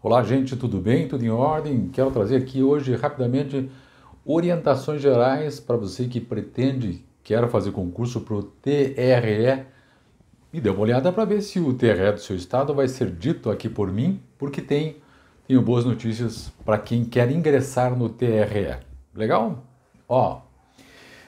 Olá, gente, tudo bem? Tudo em ordem? Quero trazer aqui hoje rapidamente orientações gerais para você que pretende, quer fazer concurso para o TRE e dê uma olhada para ver se o TRE do seu estado vai ser dito aqui por mim, porque tem, tenho boas notícias para quem quer ingressar no TRE. Legal? Ó,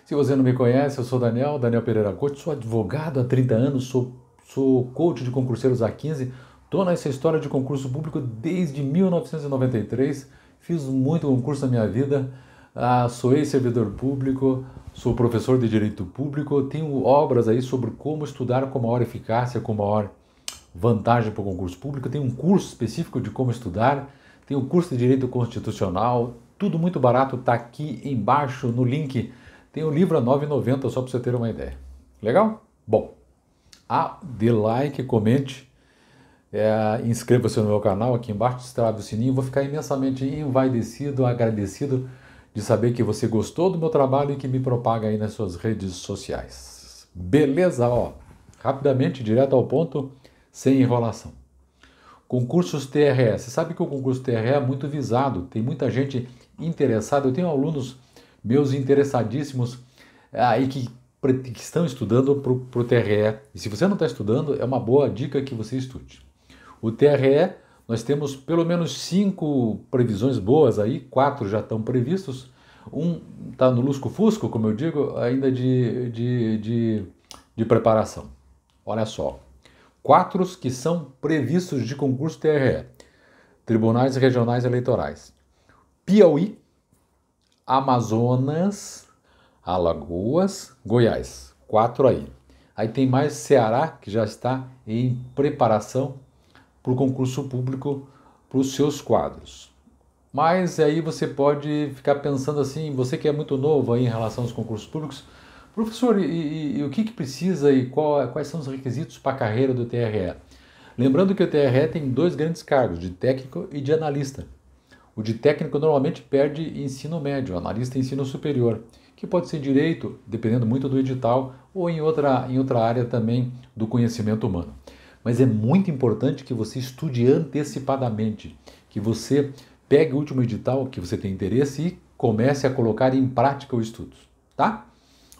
se você não me conhece, eu sou Daniel, Daniel Pereira Couto, sou advogado há 30 anos, sou, sou coach de concurseiros há 15 Estou nessa é história de concurso público desde 1993. Fiz muito concurso na minha vida. Ah, sou ex-servidor público, sou professor de direito público. Tenho obras aí sobre como estudar com maior eficácia, com maior vantagem para o concurso público. Tenho um curso específico de como estudar. Tenho um curso de direito constitucional. Tudo muito barato, está aqui embaixo no link. Tem o livro a 9,90 só para você ter uma ideia. Legal? Bom, ah, dê like, comente é, Inscreva-se no meu canal aqui embaixo, destrave o sininho. Vou ficar imensamente envaidecido, agradecido de saber que você gostou do meu trabalho e que me propaga aí nas suas redes sociais. Beleza, ó. Rapidamente, direto ao ponto, sem enrolação. Concursos TRE. Você sabe que o concurso TRE é muito visado, tem muita gente interessada. Eu tenho alunos meus interessadíssimos é, aí que, que estão estudando para o TRE. E se você não está estudando, é uma boa dica que você estude. O TRE, nós temos pelo menos cinco previsões boas aí, quatro já estão previstos. Um está no lusco-fusco, como eu digo, ainda de, de, de, de preparação. Olha só, quatro que são previstos de concurso TRE, Tribunais Regionais Eleitorais. Piauí, Amazonas, Alagoas, Goiás. Quatro aí. Aí tem mais Ceará, que já está em preparação por concurso público para os seus quadros. Mas aí você pode ficar pensando assim, você que é muito novo em relação aos concursos públicos, professor, e, e, e o que, que precisa e qual, quais são os requisitos para a carreira do TRE? Lembrando que o TRE tem dois grandes cargos, de técnico e de analista. O de técnico normalmente perde ensino médio, analista ensino superior, que pode ser direito, dependendo muito do edital, ou em outra, em outra área também do conhecimento humano mas é muito importante que você estude antecipadamente, que você pegue o último edital que você tem interesse e comece a colocar em prática os estudos, tá?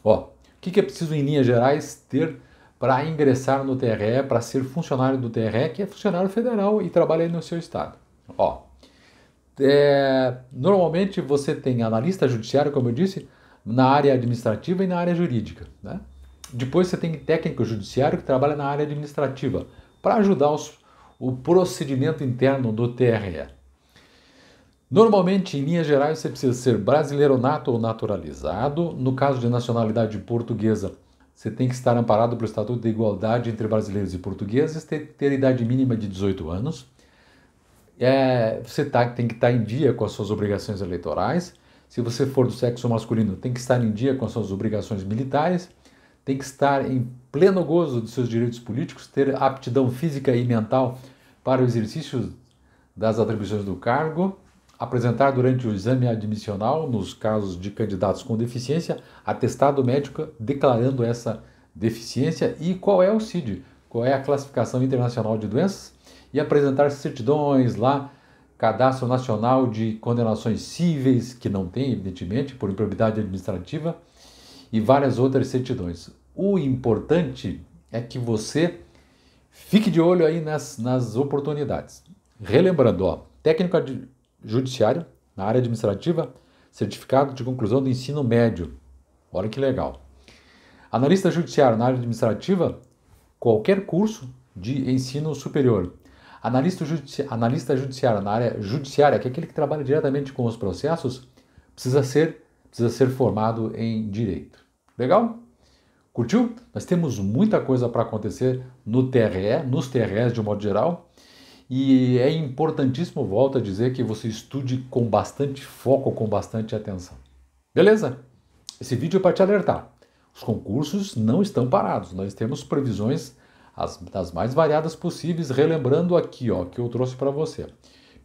Ó, o que, é preciso em linhas gerais ter para ingressar no TRE, para ser funcionário do TRE, que é funcionário federal e trabalha no seu estado? Ó, é, normalmente você tem analista judiciário, como eu disse, na área administrativa e na área jurídica, né? Depois você tem técnico judiciário que trabalha na área administrativa para ajudar os, o procedimento interno do TRE. Normalmente, em linhas gerais, você precisa ser brasileiro nato ou naturalizado. No caso de nacionalidade portuguesa, você tem que estar amparado pelo Estatuto de Igualdade entre Brasileiros e Portugueses, ter, ter idade mínima de 18 anos. É, você tá, tem que estar em dia com as suas obrigações eleitorais. Se você for do sexo masculino, tem que estar em dia com as suas obrigações militares tem que estar em pleno gozo de seus direitos políticos, ter aptidão física e mental para o exercício das atribuições do cargo, apresentar durante o exame admissional, nos casos de candidatos com deficiência, atestado médico declarando essa deficiência e qual é o CID, qual é a classificação internacional de doenças, e apresentar certidões lá, cadastro nacional de condenações cíveis, que não tem, evidentemente, por improbidade administrativa, e várias outras certidões. O importante é que você fique de olho aí nas, nas oportunidades. Relembrando, ó, técnica judiciário na área administrativa, certificado de conclusão do ensino médio. Olha que legal. Analista judiciário na área administrativa, qualquer curso de ensino superior. Analista, judici analista judiciário na área judiciária, que é aquele que trabalha diretamente com os processos, precisa ser, precisa ser formado em direito. Legal? Curtiu? Nós temos muita coisa para acontecer no TRE, nos TREs de um modo geral, e é importantíssimo, volto a dizer, que você estude com bastante foco, com bastante atenção. Beleza? Esse vídeo é para te alertar. Os concursos não estão parados, nós temos previsões as, das mais variadas possíveis, relembrando aqui, ó, que eu trouxe para você.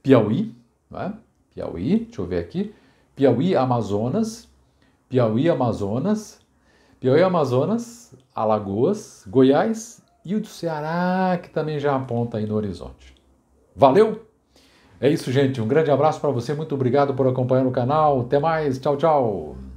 Piauí, né? Piauí, deixa eu ver aqui, Piauí, Amazonas, Piauí, Amazonas, Piauí, Amazonas, Alagoas, Goiás e o do Ceará, que também já aponta aí no horizonte. Valeu? É isso, gente. Um grande abraço para você. Muito obrigado por acompanhar o canal. Até mais. Tchau, tchau.